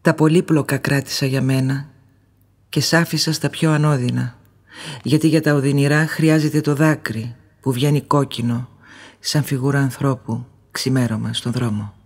Τα πολύπλοκα κράτησα για μένα και σ' άφησα στα πιο ανώδυνα, γιατί για τα οδυνηρά χρειάζεται το δάκρυ που βγαίνει κόκκινο σαν φιγούρα ανθρώπου ξημέρωμα στον δρόμο.